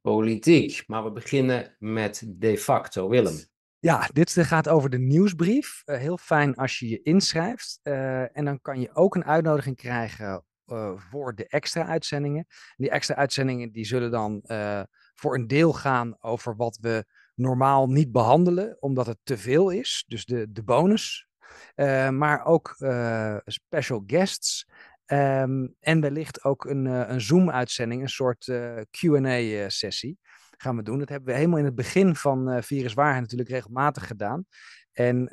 Politiek, maar we beginnen met de facto, Willem. Ja, dit eh, gaat over de nieuwsbrief. Eh, heel fijn als je je inschrijft. Eh, en dan kan je ook een uitnodiging krijgen voor de extra uitzendingen. Die extra uitzendingen die zullen dan voor een deel gaan over wat we normaal niet behandelen, omdat het te veel is. Dus de, de bonus. maar ook special guests. Ehm, en wellicht ook een, eh, een Zoom-uitzending, een soort eh, QA-sessie eh, gaan we doen. Dat hebben we helemaal in het begin van uh, Viruswaarheid natuurlijk regelmatig gedaan. En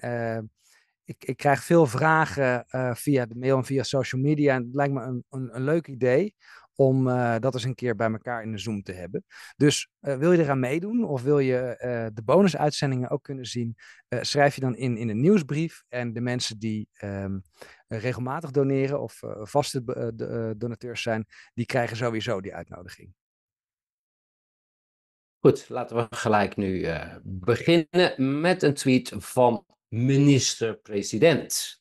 ik, ik, krijg veel vragen via de mail en via social media. En het lijkt me een, een, een leuk idee om eh, dat eens een keer bij elkaar in de Zoom te hebben. Dus eh, wil je eraan meedoen of wil je uh, de bonusuitzendingen ook kunnen zien, schrijf je dan in in een nieuwsbrief. En de mensen die ehm, regelmatig doneren of vaste donateurs zijn, die krijgen sowieso die uitnodiging. Goed, laten we gelijk nu beginnen met een tweet van minister-president.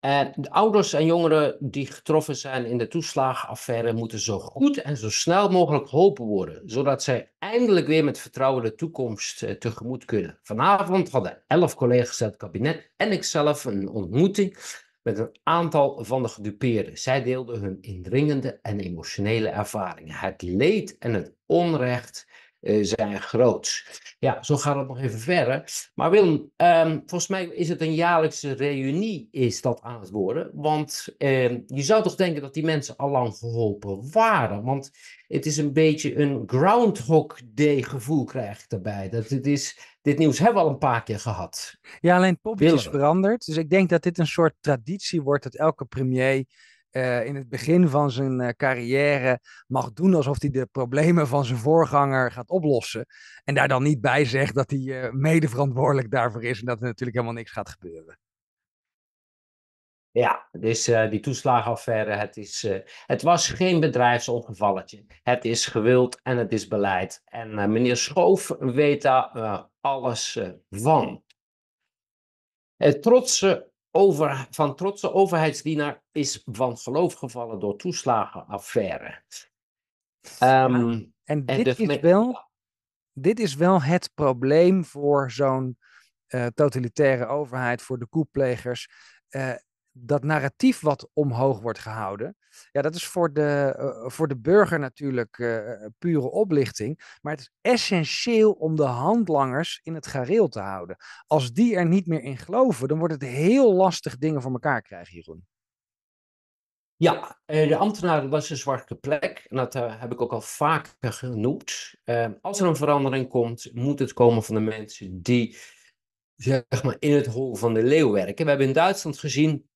En de ouders en jongeren die getroffen zijn in de toeslagenaffaire moeten zo goed en zo snel mogelijk geholpen worden, zodat zij eindelijk weer met vertrouwen de toekomst eh, tegemoet kunnen. Vanavond hadden elf collega's uit het kabinet en ikzelf een ontmoeting met een aantal van de gedupeerden. Zij deelden hun indringende en emotionele ervaringen. Het leed en het onrecht eh, zijn groot. Ja, zo gaat het nog even verder. Maar Willem, ehm, volgens mij is het een jaarlijkse reunie is dat aan het worden. Want ehm, je zou toch denken dat die mensen al lang geholpen waren. Want het is een beetje een Groundhog Day gevoel krijg ik daarbij. Dat het is, dit nieuws hebben we al een paar keer gehad. Ja, alleen het poppetje is veranderd. Dus ik denk dat dit een soort traditie wordt dat elke premier eh, in het begin van zijn eh, carrière mag doen alsof hij de problemen van zijn voorganger gaat oplossen. En daar dan niet bij zegt dat hij uh, eh, mede verantwoordelijk daarvoor is en dat er natuurlijk helemaal niks gaat gebeuren. Ja, dus die toeslagenaffaire, het, is, het was geen bedrijfsongevalletje. Het is gewild en het is beleid. En meneer Schoof weet daar alles van. Het trotse over, van trotse overheidsdienaar is van geloof gevallen door toeslagenaffaire. Ehm, en dit, is wel, dit is wel het probleem voor zo'n eh, totalitaire overheid, voor de koeplegers. Eh, dat narratief wat omhoog wordt gehouden, ja, dat is voor de, eh, voor de burger natuurlijk eh, eh, pure oplichting. Maar het is essentieel om de handlangers in het gareel te houden. Als die er niet meer in geloven, dan wordt het heel lastig dingen voor elkaar krijgen, Jeroen. Ja, de ambtenaren was een zwarte plek. En dat heb ik ook al vaker genoemd. Ehm, als er een verandering komt, moet het komen van de mensen die zeg maar, in het hol van de leeuw werken. We hebben in Duitsland gezien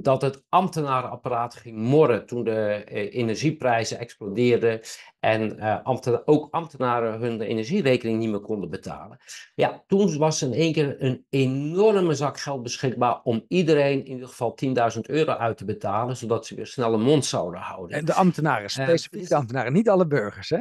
dat het ambtenarenapparaat ging morren toen de eh, energieprijzen explodeerden en eh, ook ambtenaren hun energierekening niet meer konden betalen. Ja, toen was in één keer een enorme zak geld beschikbaar om iedereen in ieder geval 10.000 euro uit te betalen, zodat ze weer snel een mond zouden houden. En de ambtenaren, eh, specifiek dus ambtenaren, niet alle burgers hè?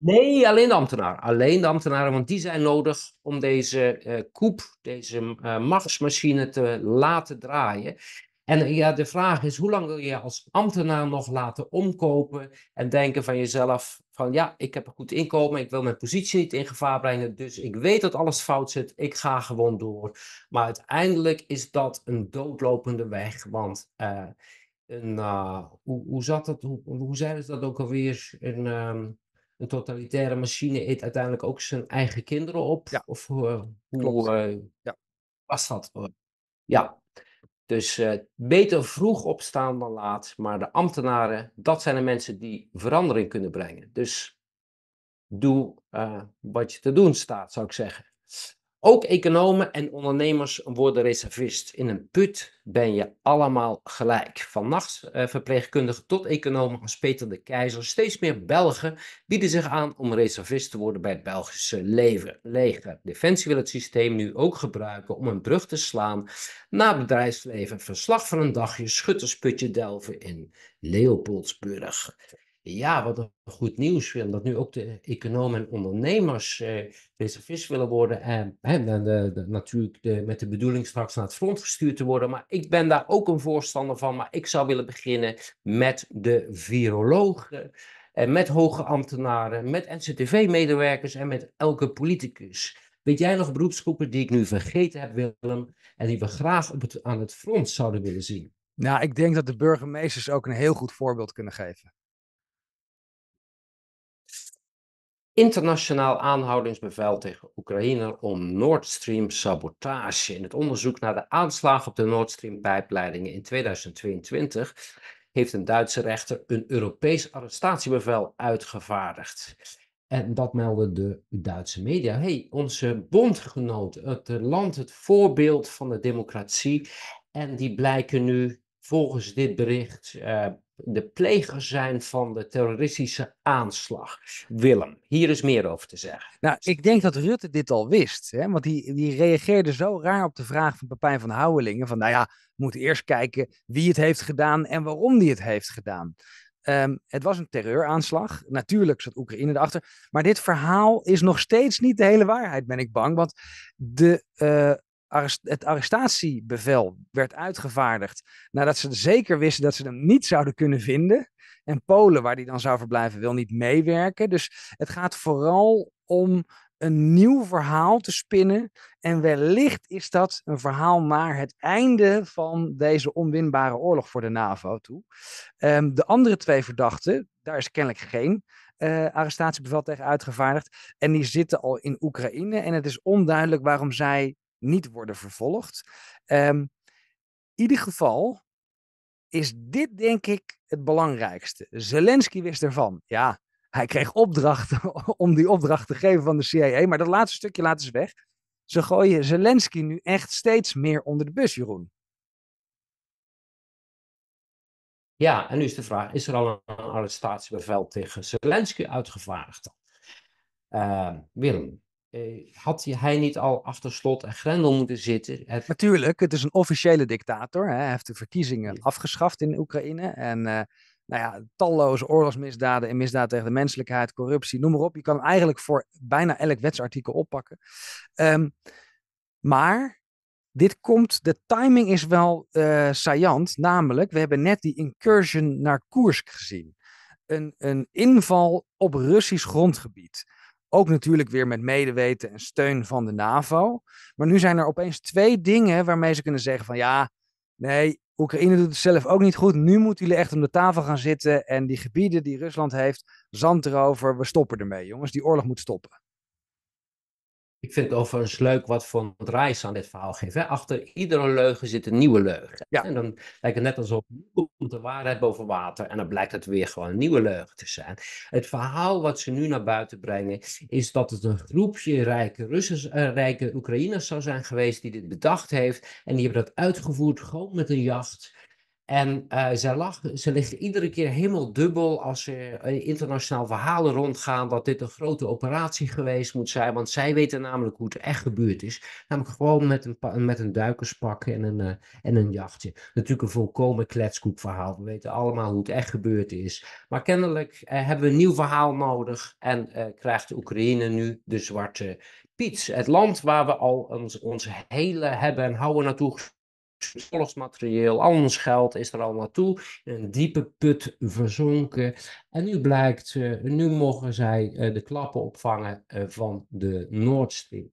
Nee, alleen de ambtenaren. Alleen de ambtenaren, want die zijn nodig om deze eh, koep, deze eh, machtsmachine te laten draaien. En eh, ja, de vraag is, hoe lang wil je als ambtenaar nog laten omkopen en denken van jezelf van ja, ik heb een goed inkomen, ik wil mijn positie niet in gevaar brengen, dus ik weet dat alles fout zit, ik ga gewoon door. Maar uiteindelijk is dat een doodlopende weg, want een, hoe, hoe zat dat, hoe, hoe zeiden ze dat ook alweer? Een, ehm, een totalitaire machine eet uiteindelijk ook zijn eigen kinderen op? Of eh, hoe uh, ja. was dat? Ja, dus eh, beter vroeg opstaan dan laat. Maar de ambtenaren, dat zijn de mensen die verandering kunnen brengen. Dus doe wat je te doen staat, zou ik zeggen. Ook economen en ondernemers worden reservist. In een put ben je allemaal gelijk. Van eh, verpleegkundige tot economen als Peter de Keizer. Steeds meer Belgen bieden zich aan om reservist te worden bij het Belgische leger. Defensie wil het systeem nu ook gebruiken om een brug te slaan naar bedrijfsleven. Verslag van een dagje schuttersputje delven in Leopoldsburg. Ja, wat een goed nieuws, Willem, dat nu ook de economen en ondernemers eh, reservist willen worden. En, de, de, natuurlijk de, met de bedoeling straks naar het front gestuurd te worden. Maar ik ben daar ook een voorstander van. Maar ik zou willen beginnen met de virologen, en met hoge ambtenaren, met NCTV-medewerkers en met elke politicus. Weet jij nog beroepsgroepen die ik nu vergeten heb, Willem, en die we graag op het, aan het front zouden willen zien? Nou, ik denk dat de burgemeesters ook een heel goed voorbeeld kunnen geven. internationaal aanhoudingsbevel tegen Oekraïne om Nord Stream sabotage. In het onderzoek naar de aanslag op de Nord Stream pijpleidingen in 2022 heeft een Duitse rechter een Europees arrestatiebevel uitgevaardigd. En dat melden de Duitse media. Hé, hey, onze bondgenoot, het land, het voorbeeld van de democratie. En die blijken nu volgens dit bericht eh, de pleger zijn van de terroristische aanslag. Willem, hier is meer over te zeggen. Nou, ik denk dat Rutte dit al wist, hè? want die, die reageerde zo raar op de vraag van Papijn van Houwelingen: van nou ja, we moeten eerst kijken wie het heeft gedaan en waarom die het heeft gedaan. Ehm, het was een terreuraanslag. Natuurlijk zat Oekraïne erachter. Maar dit verhaal is nog steeds niet de hele waarheid, ben ik bang. Want de, eh, het arrestatiebevel werd uitgevaardigd nadat ze zeker wisten dat ze hem niet zouden kunnen vinden. En Polen, waar die dan zou verblijven, wil niet meewerken. Dus het gaat vooral om een nieuw verhaal te spinnen. En wellicht is dat een verhaal naar het einde van deze onwinbare oorlog voor de NAVO toe. Ehm, de andere twee verdachten, daar is kennelijk geen eh, arrestatiebevel tegen uitgevaardigd. En die zitten al in Oekraïne. En het is onduidelijk waarom zij niet worden vervolgd. Ehm, in ieder geval is dit denk ik het belangrijkste. Zelensky wist ervan. Ja, hij kreeg opdrachten om die opdracht te geven van de CIA, maar dat laatste stukje laten ze weg. Ze gooien Zelensky nu echt steeds meer onder de bus, Jeroen. Ja, en nu is de vraag: is er al een arrestatiebevel tegen Zelensky uitgevaardigd? Ehm, Willem. Eh, had hij niet al achter slot en grendel moeten zitten? Natuurlijk, het is een officiële dictator. Hè. Hij heeft de verkiezingen afgeschaft in Oekraïne. En eh, nou ja, talloze oorlogsmisdaden en misdaden tegen de menselijkheid, corruptie, noem maar op. Je kan eigenlijk voor bijna elk wetsartikel oppakken. Ehm, maar dit komt, de timing is wel uh, saillant. Namelijk, we hebben net die incursion naar Koersk gezien. Een, een inval op Russisch grondgebied. Ook natuurlijk weer met medeweten en steun van de NAVO. Maar nu zijn er opeens twee dingen waarmee ze kunnen zeggen van ja, nee, Oekraïne doet het zelf ook niet goed. Nu moeten jullie echt om de tafel gaan zitten en die gebieden die Rusland heeft, zand erover, we stoppen ermee jongens. Die oorlog moet stoppen. Ik vind het overigens leuk wat voor draais aan dit verhaal geven. Achter iedere leugen zit een nieuwe leugen. En dan lijkt het net alsof de waarheid boven water. En dan blijkt het weer gewoon een nieuwe leugen te zijn. Het verhaal wat ze nu naar buiten brengen. is dat het een groepje rijke, Russen, eh, rijke Oekraïners zou zijn geweest. die dit bedacht heeft. En die hebben dat uitgevoerd gewoon met een jacht. En uh, eh, ze, lag, ze ligt iedere keer helemaal dubbel als er eh, internationaal verhalen rondgaan dat dit een grote operatie geweest moet zijn. Want zij weten namelijk hoe het echt gebeurd is. Namelijk gewoon met een, met een duikerspak en een, eh, en een jachtje. Natuurlijk een volkomen verhaal. We weten allemaal hoe het echt gebeurd is. Maar kennelijk hebben we een nieuw verhaal nodig. En krijgt Oekraïne nu de zwarte Piet. Het land waar we al ons, ons hele hebben en houden naartoe oorlogsmaterieel, al ons geld is er allemaal naartoe. Een diepe put verzonken. En nu blijkt, eh, nu mogen zij eh, de klappen opvangen eh, van de Nord Stream.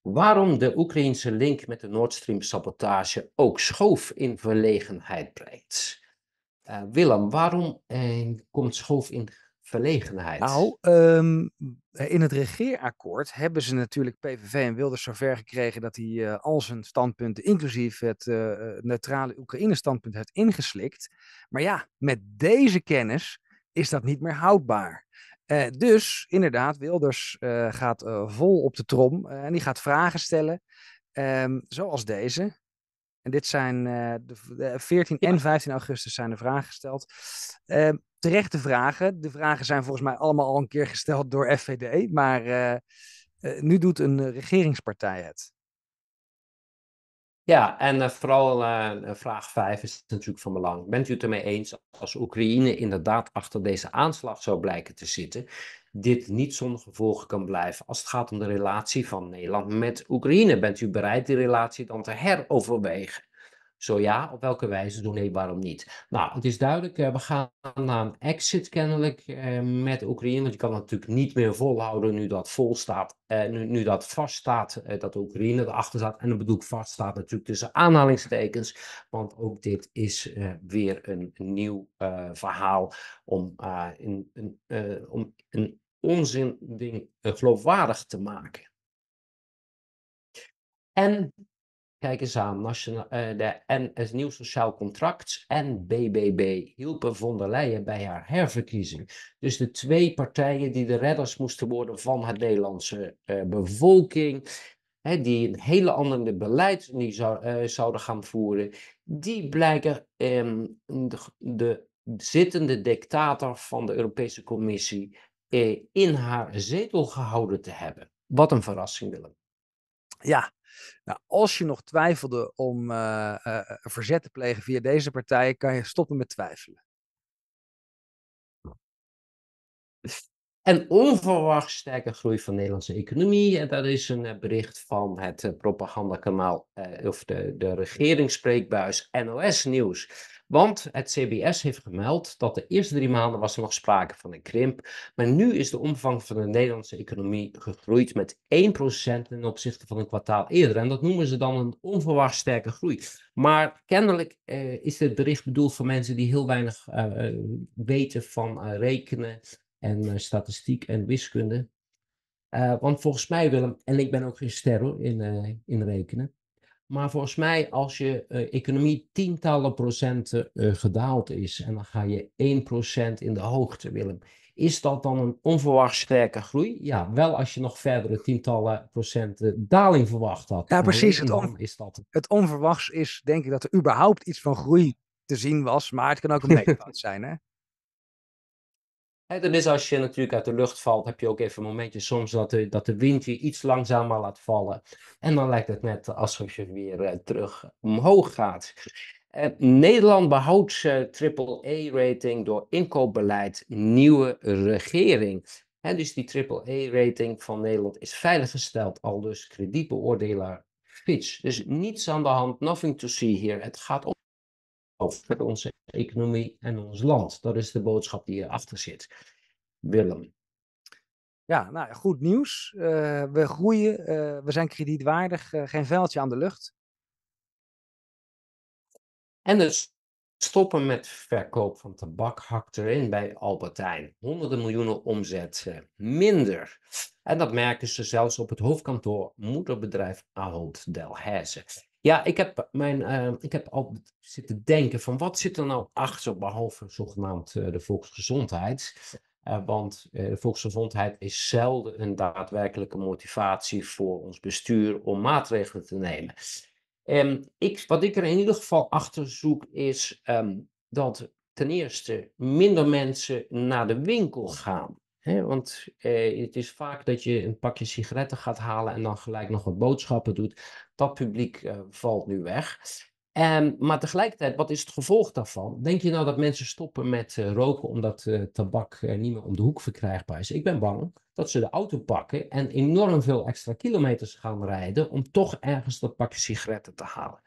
Waarom de Oekraïense link met de Nord Stream sabotage ook Schoof in verlegenheid brengt. Willem, waarom komt Schoof in verlegenheid? Nou, ehm, in het regeerakkoord hebben ze natuurlijk PVV en Wilders zover gekregen dat hij uh, al zijn standpunten, inclusief het eh, eh, neutrale Oekraïne-standpunt, heeft ingeslikt. Maar ja, met deze kennis is dat niet meer houdbaar. dus inderdaad, Wilders gaat vol op de trom en die gaat vragen stellen. Ehm, zoals deze dit zijn eh, de, 14 eh, en 15 augustus zijn de vragen gesteld. Ehm, terechte vragen. De vragen zijn volgens mij allemaal al een keer gesteld door FVD. Maar eh, nu doet een regeringspartij het. Ja, en vooral vraag 5 is natuurlijk van belang. Bent u het ermee eens als Oekraïne inderdaad achter deze aanslag zou blijken te zitten, dit niet zonder gevolgen kan blijven. Als het gaat om de relatie van Nederland met Oekraïne, bent u bereid die relatie dan te heroverwegen? Zo ja, op welke wijze? doen nee, waarom niet? Nou, het is duidelijk, eh, we gaan naar een exit kennelijk eh, met Oekraïne. Want je kan natuurlijk niet meer volhouden nu dat vol staat, eh, nu, nu dat vast staat eh, dat Oekraïne erachter staat. En dan bedoel ik vaststaat natuurlijk tussen aanhalingstekens. Want ook dit is weer een nieuw verhaal om, in, een om een onzin ding geloofwaardig te maken. En Kijk eens aan, eh, het de NS Nieuw Sociaal Contract en BBB hielpen von der Leyen bij haar herverkiezing. Dus de twee partijen die de redders moesten worden van het Nederlandse eh, bevolking, hè, die een hele andere beleid die zou, eh, zouden gaan voeren, die blijken um, de, de, zittende dictator van de Europese Commissie in haar zetel gehouden te hebben. Wat een verrassing, Willem. Ja, nou, als je nog twijfelde om eh, eh, eh, verzet te plegen via deze partijen, kan je stoppen met twijfelen. En onverwacht sterke groei van de Nederlandse economie. En dat is een bericht van het propagandakanaal, eh, of de, de regeringsspreekbuis NOS Nieuws. Want het CBS heeft gemeld dat de eerste drie maanden was er nog sprake van een krimp. Maar nu is de omvang van de Nederlandse economie gegroeid met 1% ten opzichte van een kwartaal eerder. En dat noemen ze dan een onverwacht sterke groei. Maar kennelijk eh, is dit bericht bedoeld voor mensen die heel weinig eh, eh, weten van rekenen en statistiek en wiskunde. want volgens mij, Willem, en ik ben ook geen ster in, in rekenen. Maar volgens mij, als je eh, economie tientallen procenten eh, gedaald is en dan ga je 1% in de hoogte, Willem. Is dat dan een onverwacht sterke groei? Ja, wel als je nog verdere tientallen procenten daling verwacht had. Ja, precies. Het, on is dat... het onverwachts is, denk ik, dat er überhaupt iets van groei te zien was. Maar het kan ook een medefout zijn, hè? dat is als je natuurlijk uit de lucht valt, heb je ook even een momentje soms dat de, dat de wind je iets langzamer laat vallen. En dan lijkt het net alsof je weer eh, terug omhoog gaat. Eh, Nederland behoudt zijn triple-E-rating door inkoopbeleid nieuwe regering. En dus die triple rating van Nederland is veiliggesteld, al dus kredietbeoordelaar Fitch. Dus niets aan de hand, nothing to see here. Het gaat om over onze economie en ons land. Dat is de boodschap die erachter zit. Willem. Ja, nou goed nieuws. Eh, we groeien, eh, we zijn kredietwaardig, eh, geen vuiltje aan de lucht. En dus stoppen met verkoop van tabak hakt erin bij Albertijn. Honderden miljoenen omzet minder. En dat merken ze zelfs op het hoofdkantoor moederbedrijf Ahold Delhaize. Ja, ik heb, mijn, ehm, ik heb al zitten denken van wat zit er nou achter, behalve zogenaamd eh, de volksgezondheid. Uh, want eh, de volksgezondheid is zelden een daadwerkelijke motivatie voor ons bestuur om maatregelen te nemen. en ehm, ik, wat ik er in ieder geval achter zoek is ehm, dat ten eerste minder mensen naar de winkel gaan want eh, het is vaak dat je een pakje sigaretten gaat halen en dan gelijk nog wat boodschappen doet. Dat publiek eh, valt nu weg. En, ehm, maar tegelijkertijd, wat is het gevolg daarvan? Denk je nou dat mensen stoppen met eh, roken omdat eh, tabak niet meer om de hoek verkrijgbaar is? Ik ben bang dat ze de auto pakken en enorm veel extra kilometers gaan rijden om toch ergens dat pakje sigaretten te halen.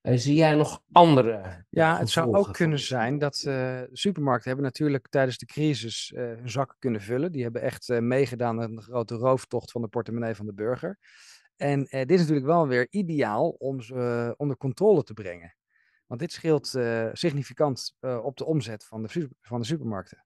Eh, zie jij nog andere? Eh, ja, het zou ook kunnen zijn dat eh, supermarkten hebben natuurlijk tijdens de crisis hun zakken kunnen vullen. Die hebben echt meegedaan aan de grote rooftocht van de portemonnee van de burger. En dit is natuurlijk wel weer ideaal om ze onder controle te brengen. Want dit scheelt significant op de omzet van de, van de supermarkten.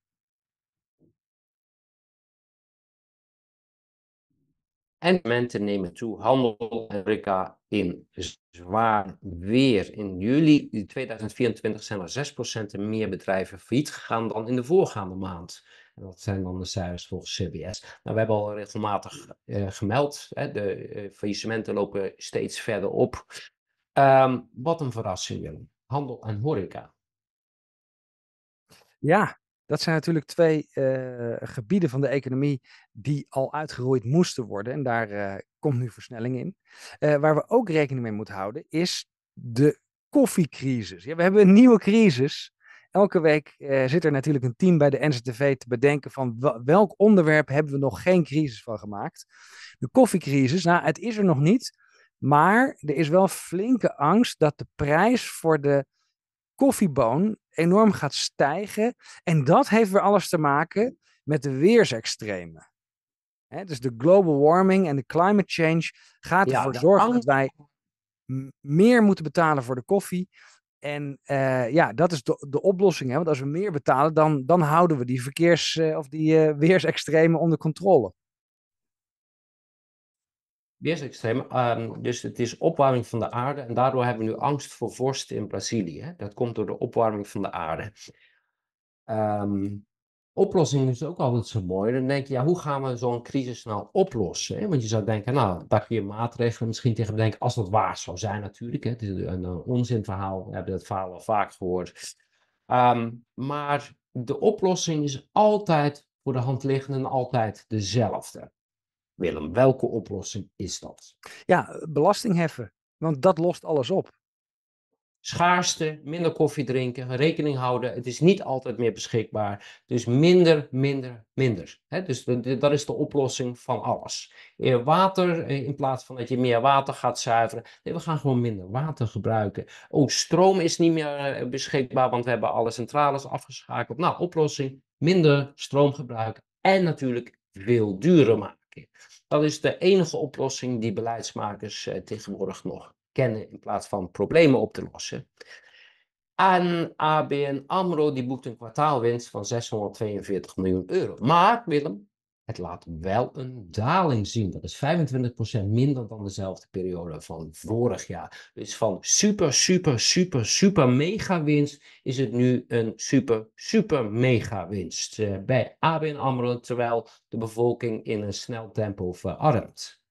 En mensen nemen toe, handel en horeca in zwaar weer. In juli 2024 zijn er 6% meer bedrijven failliet gegaan dan in de voorgaande maand. En dat zijn dan de cijfers volgens CBS. Nou, we hebben al regelmatig eh, gemeld, hè, de eh, faillissementen lopen steeds verder op. Ehm, wat een verrassing, Willem. Handel en horeca. Ja, dat zijn natuurlijk twee eh, gebieden van de economie die al uitgeroeid moesten worden. En daar eh, komt nu versnelling in. Eh, waar we ook rekening mee moeten houden is de koffiecrisis. Ja, we hebben een nieuwe crisis. Elke week zit er natuurlijk een team bij de NZTV te bedenken van welk onderwerp hebben we nog geen crisis van gemaakt. De koffiecrisis, nou het is er nog niet, maar er is wel flinke angst dat de prijs voor de koffieboon enorm gaat stijgen. En dat heeft weer alles te maken met de weersextremen. dus de global warming en de climate change gaat ervoor zorgen dat wij meer moeten betalen voor de koffie. En eh, ja, dat is de, de oplossing. Hè? Want als we meer betalen, dan, dan houden we die verkeers- eh, of die uh, eh, weersextremen onder controle. Weersextreem, um, ehm, dus het is opwarming van de aarde en daardoor hebben we nu angst voor vorsten in Brazilië. Dat komt door de opwarming van de aarde. Um, oplossing is ook altijd zo mooi. Dan denk je, ja, hoe gaan we zo'n crisis nou oplossen? Want je zou denken, nou, daar kun je maatregelen misschien tegen bedenken, als dat waar zou zijn natuurlijk. Hè? Het is een, onzinverhaal, we hebben dat verhaal al vaak gehoord. Ehm, maar de oplossing is altijd voor de hand liggend en altijd dezelfde. Willem, welke oplossing is dat? Ja, belasting heffen, want dat lost alles op. Schaarste, minder koffie drinken, rekening houden. Het is niet altijd meer beschikbaar. Dus minder, minder, minder. dus dat is de oplossing van alles. Water, eh, in plaats van dat je meer water gaat zuiveren. Nee, we gaan gewoon minder water gebruiken. Ook stroom is niet meer eh, beschikbaar, want we hebben alle centrales afgeschakeld. Nou, oplossing, minder stroom gebruiken. En natuurlijk veel duurder maken. Dat is de enige oplossing die beleidsmakers eh, tegenwoordig nog kennen in plaats van problemen op te lossen. Aan ABN AMRO die boekt een kwartaalwinst van 642 miljoen euro. Maar Willem, het laat wel een daling zien. Dat is 25% minder dan dezelfde periode van vorig jaar. Dus van super, super, super, super mega winst is het nu een super, super mega winst eh, bij ABN AMRO, terwijl de bevolking in een snel tempo verarmt.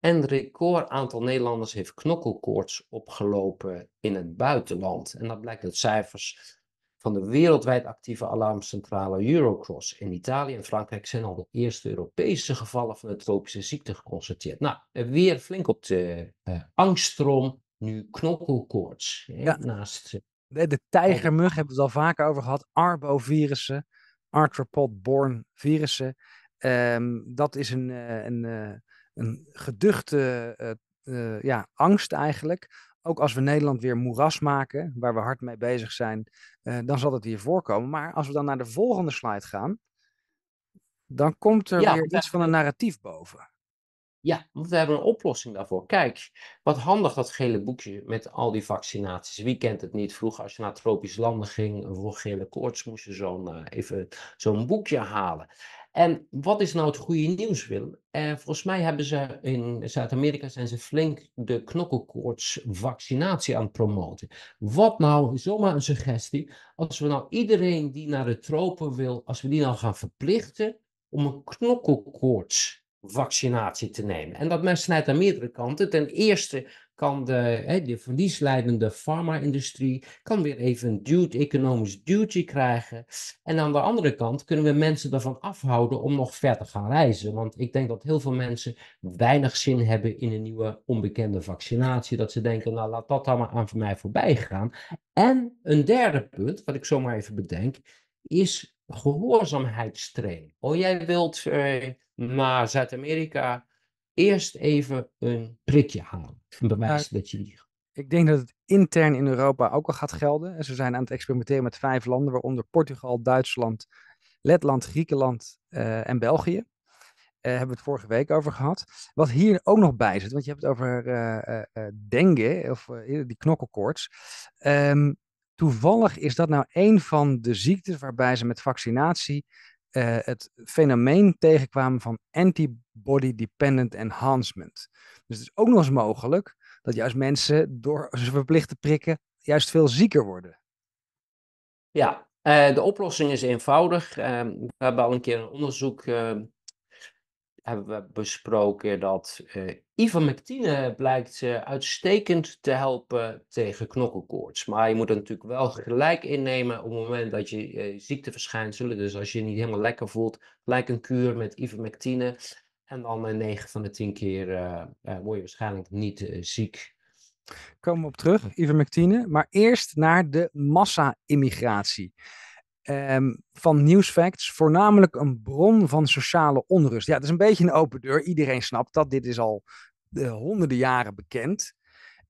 En record aantal Nederlanders heeft knokkelkoorts opgelopen in het buitenland. En dat blijkt uit cijfers van de wereldwijd actieve alarmcentrale Eurocross in Italië en Frankrijk zijn al de eerste Europese gevallen van de tropische ziekte geconstateerd. Nou, weer flink op de uh, eh, angstrom, nu knokkelkoorts. Ja. Naast, eh, de, tijgermug hebben we het al vaker over gehad, arbovirussen, arthropod born virussen. Ehm, dat is een, eh, een, een geduchte ja, angst eigenlijk ook als we Nederland weer moeras maken, waar we hard mee bezig zijn, eh, dan zal het hier voorkomen. Maar als we dan naar de volgende slide gaan, dan komt er weer iets van een narratief boven. Ja, want we hebben een oplossing daarvoor. Kijk, wat handig dat gele boekje met al die vaccinaties. Wie kent het niet? Vroeger als je naar tropische landen ging voor gele koorts moest je zo'n eh, even zo'n boekje halen. En wat is nou het goede nieuws, Willem? Eh, volgens mij hebben ze in Zuid-Amerika zijn ze flink de knokkelkoortsvaccinatie aan het promoten. Wat nou, zomaar een suggestie, als we nou iedereen die naar de tropen wil, als we die nou gaan verplichten om een knokkelkoortsvaccinatie te nemen. En dat mensen snijdt aan meerdere kanten. Ten eerste kan de, de verliesleidende farma-industrie kan weer even een economics economisch duty krijgen. En aan de andere kant kunnen we mensen ervan afhouden om nog verder te gaan reizen. Want ik denk dat heel veel mensen weinig zin hebben in een nieuwe onbekende vaccinatie. Dat ze denken, nou laat dat allemaal aan voor mij voorbij gaan. En een derde punt, wat ik zomaar even bedenk, is gehoorzaamheidstraining. Oh, jij wilt uh, naar Zuid-Amerika eerst even een prikje halen. Een nou, bewijs dat je die... Ik denk dat het intern in Europa ook al gaat gelden. En ze zijn aan het experimenteren met vijf landen, waaronder Portugal, Duitsland, Letland, Griekenland eh, en België. Uh, hebben we het vorige week over gehad. Wat hier ook nog bij zit, want je hebt het over uh, dengue, of die knokkelkoorts. Ehm, toevallig is dat nou een van de ziektes waarbij ze met vaccinatie eh, het fenomeen tegenkwamen van antibody-dependent enhancement. Dus het is ook nog eens mogelijk dat juist mensen door ze verplicht te prikken juist veel zieker worden. Ja, eh, de oplossing is eenvoudig. Ehm, we hebben al een keer een onderzoek ehm, hebben we besproken dat uh, ivermectine blijkt uitstekend te helpen tegen knokkelkoorts. Maar je moet het natuurlijk wel gelijk innemen op het moment dat je uh, ziekteverschijnselen, dus als je je niet helemaal lekker voelt, gelijk een kuur met ivermectine. En dan 9 eh, van de 10 keer word je waarschijnlijk niet ziek. Komen we op terug, ivermectine. Maar eerst naar de massa-immigratie. Ehm, van nieuwsfacts voornamelijk een bron van sociale onrust. Ja, het is een beetje een open deur. Iedereen snapt dat. Dit is al eh, honderden jaren bekend.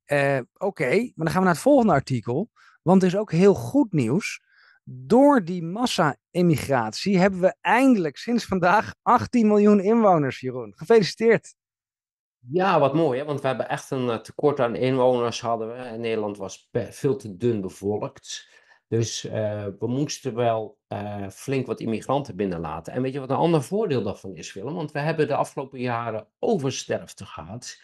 Uh, Oké, maar dan gaan we naar het volgende artikel. Want er is ook heel goed nieuws. Door die massa-immigratie hebben we eindelijk sinds vandaag 18 miljoen inwoners, Jeroen. Gefeliciteerd. Ja, wat mooi, hè? want we hebben echt een eh, tekort aan inwoners hadden we. Nederland was veel te dun bevolkt. Dus eh, we moesten wel eh, flink wat immigranten binnenlaten. En weet je wat een ander voordeel daarvan is, Willem? Want we hebben de afgelopen jaren oversterfte gehad.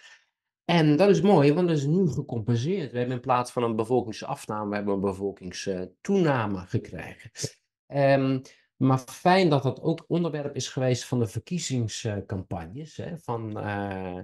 En dat is mooi, want dat is nu gecompenseerd. We hebben in plaats van een bevolkingsafname, we hebben een bevolkingstoename gekregen. Ehm, maar fijn dat dat ook onderwerp is geweest van de verkiezingscampagnes. Hè? Van, eh,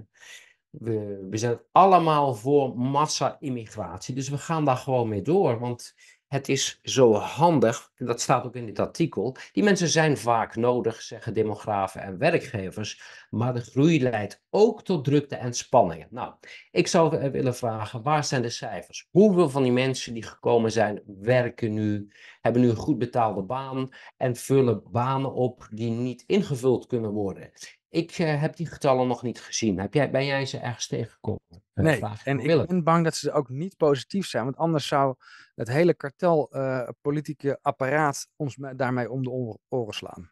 we, we zijn allemaal voor massa-immigratie. Dus we gaan daar gewoon mee door. Want het is zo handig, dat staat ook in dit artikel. Die mensen zijn vaak nodig, zeggen demografen en werkgevers. Maar de groei leidt ook tot drukte en spanningen. Nou, ik zou willen vragen: waar zijn de cijfers? Hoeveel van die mensen die gekomen zijn, werken nu, hebben nu een goed betaalde baan en vullen banen op die niet ingevuld kunnen worden? Ik eh, heb die getallen nog niet gezien. Heb jij, ben jij ze ergens tegengekomen? Eh, nee, en ik ben bang dat ze ook niet positief zijn. Want anders zou het hele kartelpolitieke eh, uh, apparaat ons daarmee om de oren slaan.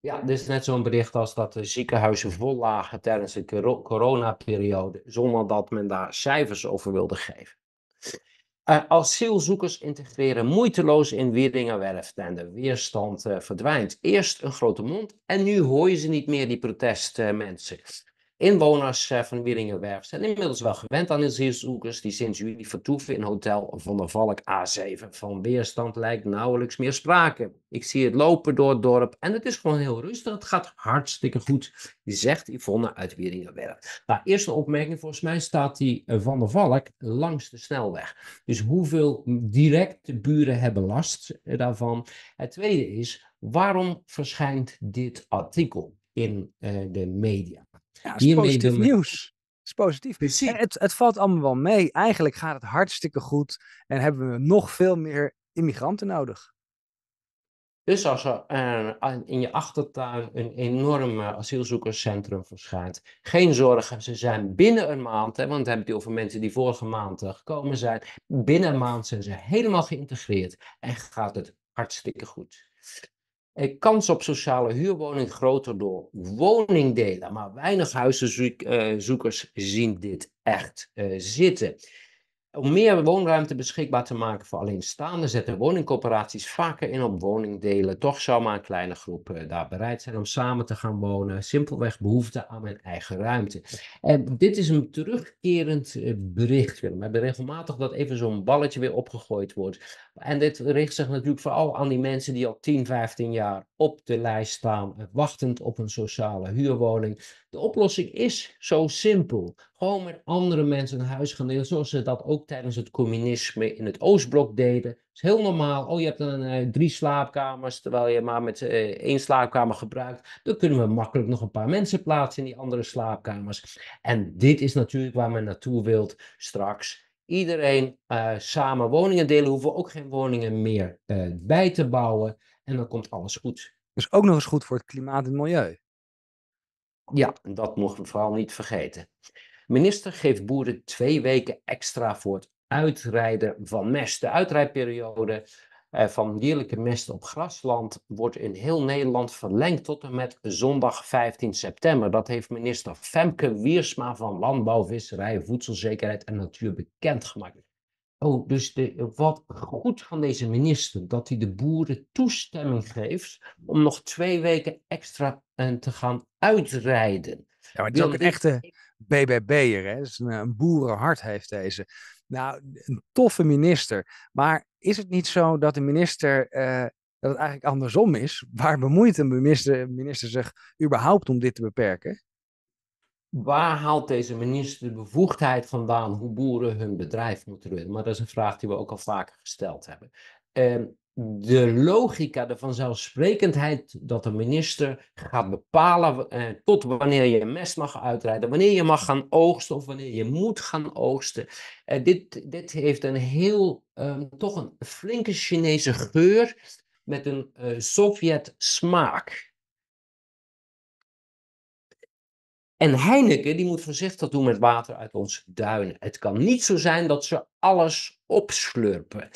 Ja, dit is net zo'n bericht als dat de ziekenhuizen vol lagen tijdens de coronaperiode. Zonder dat men daar cijfers over wilde geven. Uh, asielzoekers integreren moeiteloos in Wieringenwerf en de weerstand eh, verdwijnt. Eerst een grote mond en nu hoor je ze niet meer, die protestmensen. Inwoners eh, van Wieringenwerf zijn inmiddels wel gewend aan asielzoekers die sinds juli vertoeven in hotel Van der Valk A7. Van weerstand lijkt nauwelijks meer sprake. Ik zie het lopen door het dorp en het is gewoon heel rustig. Het gaat hartstikke goed, zegt Yvonne uit Wieringenwerf. Nou, eerste opmerking, volgens mij staat die eh, Van der Valk langs de snelweg. Dus hoeveel directe buren hebben last eh, daarvan? Het tweede is, waarom verschijnt dit artikel in de media? Ja, is positief nieuws. is positief. Precies. het, het valt allemaal wel mee. Eigenlijk gaat het hartstikke goed en hebben we nog veel meer immigranten nodig. Dus als er eh, in je achtertuin een enorm asielzoekerscentrum verschijnt, geen zorgen, ze zijn binnen een maand, hè, want we hebben het over mensen die vorige maand eh, gekomen zijn, binnen een maand zijn ze helemaal geïntegreerd en gaat het hartstikke goed kans op sociale huurwoning groter door woningdelen. Maar weinig huizenzoekers eh, zien dit echt eh, zitten. Om meer woonruimte beschikbaar te maken voor alleenstaanden, zetten woningcoöperaties vaker in op woningdelen. Toch zou maar een kleine groep eh, daar bereid zijn om samen te gaan wonen. Simpelweg behoefte aan mijn eigen ruimte. En dit is een terugkerend bericht, We hebben regelmatig dat even zo'n balletje weer opgegooid wordt. En dit richt zich natuurlijk vooral aan die mensen die al 10, 15 jaar op de lijst staan, eh, wachtend op een sociale huurwoning. De oplossing is zo simpel. Gewoon met andere mensen een huis gaan delen, zoals ze dat ook tijdens het communisme in het Oostblok deden. Het is heel normaal. Oh, je hebt dan eh, drie slaapkamers, terwijl je maar met eh, één slaapkamer gebruikt. Dan kunnen we makkelijk nog een paar mensen plaatsen in die andere slaapkamers. En dit is natuurlijk waar men naartoe wilt straks iedereen eh, samen woningen delen, hoeven we ook geen woningen meer eh, bij te bouwen. En dan komt alles goed. Dus ook nog eens goed voor het klimaat en milieu. Ja, dat mogen we vooral niet vergeten. Minister geeft boeren twee weken extra voor het uitrijden van mest. De uitrijperiode eh, van dierlijke mest op grasland wordt in heel Nederland verlengd tot en met zondag 15 september. Dat heeft minister Femke Wiersma van Landbouw, Visserij, Voedselzekerheid en Natuur bekendgemaakt. Oh, dus wat goed van deze minister dat hij de boeren toestemming geeft om nog twee weken extra eh, te gaan uitrijden. Ja, maar het is ook een echte BBB'er, een boerenhart heeft deze nou, een toffe minister. Maar is het niet zo dat de minister, eh, dat het eigenlijk andersom is? Waar bemoeit een minister, minister zich überhaupt om dit te beperken? Waar haalt deze minister de bevoegdheid vandaan hoe boeren hun bedrijf moeten runnen? Maar dat is een vraag die we ook al vaker gesteld hebben. Ehm, de logica, de vanzelfsprekendheid dat de minister gaat bepalen eh, tot wanneer je mest mes mag uitrijden, wanneer je mag gaan oogsten of wanneer je moet gaan oogsten. Eh, dit, dit heeft een heel, ehm, toch een flinke Chinese geur met een eh, Sovjet smaak. En Heineken die moet voorzichtig doen met water uit onze duinen. Het kan niet zo zijn dat ze alles opslurpen.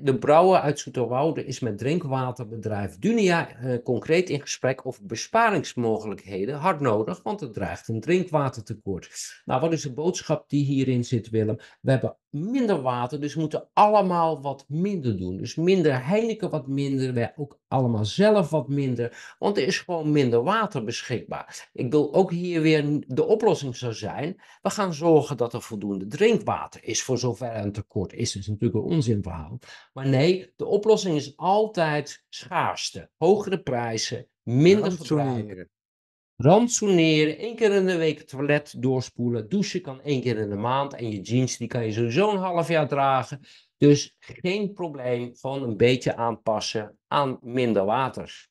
De brouwer uit Zoeterwoude is met drinkwaterbedrijf Dunia eh, concreet in gesprek over besparingsmogelijkheden. Hard nodig, want er dreigt een drinkwatertekort. Nou, wat is de boodschap die hierin zit, Willem? We hebben minder water, dus we moeten allemaal wat minder doen. Dus minder Heineken wat minder, ook allemaal zelf wat minder, want er is gewoon minder water beschikbaar. Ik wil ook hier weer, de oplossing zou zijn, we gaan zorgen dat er voldoende drinkwater is, voor zover een tekort is. Dat is natuurlijk een onzinverhaal. Maar nee, de oplossing is altijd schaarste, hogere prijzen, minder verbruik. Rantsoeneren, één keer in de week het toilet doorspoelen, douchen kan één keer in de maand en je jeans die kan je sowieso een half jaar dragen. Dus geen probleem, van een beetje aanpassen aan minder waters.